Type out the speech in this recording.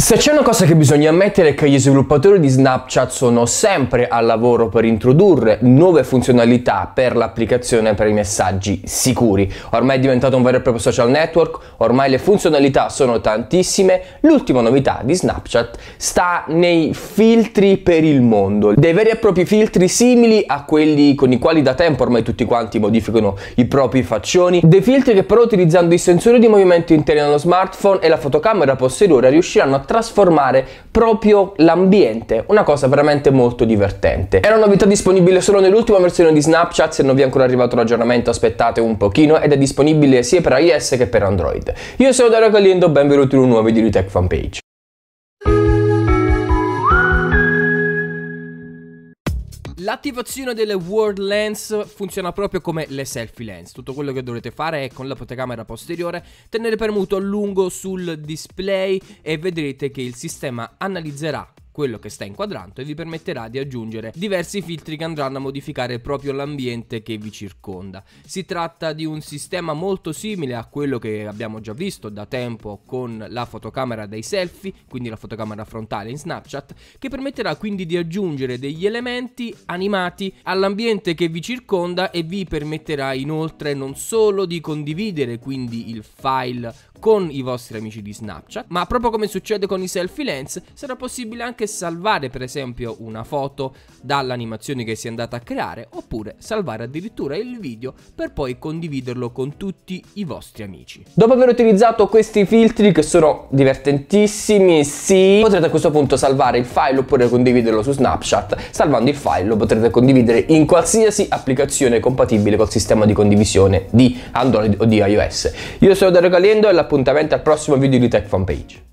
Se c'è una cosa che bisogna ammettere è che gli sviluppatori di Snapchat sono sempre al lavoro per introdurre nuove funzionalità per l'applicazione per i messaggi sicuri. Ormai è diventato un vero e proprio social network, ormai le funzionalità sono tantissime. L'ultima novità di Snapchat sta nei filtri per il mondo, dei veri e propri filtri simili a quelli con i quali da tempo ormai tutti quanti modificano i propri faccioni, dei filtri che però utilizzando i sensori di movimento interni allo smartphone e la fotocamera posteriore riusciranno a trasformare proprio l'ambiente, una cosa veramente molto divertente. È una novità disponibile solo nell'ultima versione di Snapchat, se non vi è ancora arrivato l'aggiornamento aspettate un pochino ed è disponibile sia per iOS che per Android. Io sono Dario Galindo, benvenuti in un nuovo video di Tech Fanpage. L'attivazione delle World Lens funziona proprio come le selfie lens. Tutto quello che dovrete fare è con la fotocamera posteriore tenere premuto a lungo sul display e vedrete che il sistema analizzerà quello che sta inquadrando e vi permetterà di aggiungere diversi filtri che andranno a modificare proprio l'ambiente che vi circonda. Si tratta di un sistema molto simile a quello che abbiamo già visto da tempo con la fotocamera dei selfie, quindi la fotocamera frontale in Snapchat, che permetterà quindi di aggiungere degli elementi animati all'ambiente che vi circonda e vi permetterà inoltre non solo di condividere quindi il file con i vostri amici di Snapchat, ma proprio come succede con i selfie lens sarà possibile anche salvare per esempio una foto dall'animazione che si è andata a creare oppure salvare addirittura il video per poi condividerlo con tutti i vostri amici. Dopo aver utilizzato questi filtri che sono divertentissimi, sì, potrete a questo punto salvare il file oppure condividerlo su Snapchat. Salvando il file lo potrete condividere in qualsiasi applicazione compatibile col sistema di condivisione di Android o di iOS. Io sono Dario Galiendo e l'appuntamento al prossimo video di Tech Fanpage.